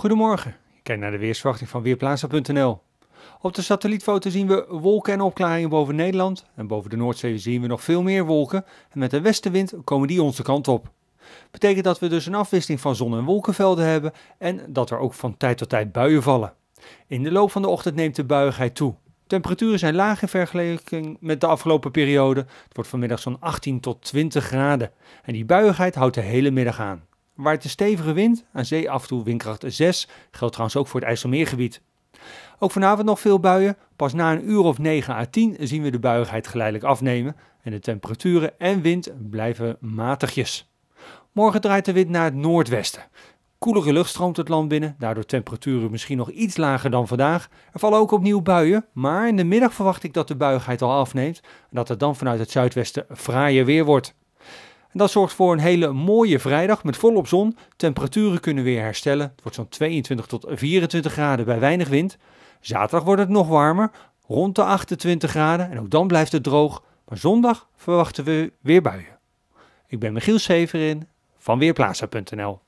Goedemorgen, kijk naar de weersverwachting van Weerplaza.nl. Op de satellietfoto zien we wolken en opklaringen boven Nederland en boven de Noordzee zien we nog veel meer wolken en met de westenwind komen die onze kant op. Betekent dat we dus een afwisseling van zon- en wolkenvelden hebben en dat er ook van tijd tot tijd buien vallen. In de loop van de ochtend neemt de buiigheid toe. Temperaturen zijn laag in vergelijking met de afgelopen periode. Het wordt vanmiddag zo'n 18 tot 20 graden en die buiigheid houdt de hele middag aan waait een stevige wind, aan zee af en toe windkracht 6, geldt trouwens ook voor het IJsselmeergebied. Ook vanavond nog veel buien, pas na een uur of 9 à 10 zien we de buiigheid geleidelijk afnemen en de temperaturen en wind blijven matigjes. Morgen draait de wind naar het noordwesten. Koelere lucht stroomt het land binnen, daardoor temperaturen misschien nog iets lager dan vandaag. Er vallen ook opnieuw buien, maar in de middag verwacht ik dat de buigheid al afneemt en dat het dan vanuit het zuidwesten fraaier weer wordt. En dat zorgt voor een hele mooie vrijdag met volop zon. Temperaturen kunnen weer herstellen. Het wordt zo'n 22 tot 24 graden bij weinig wind. Zaterdag wordt het nog warmer, rond de 28 graden. En ook dan blijft het droog. Maar zondag verwachten we weer buien. Ik ben Michiel Severin van Weerplaza.nl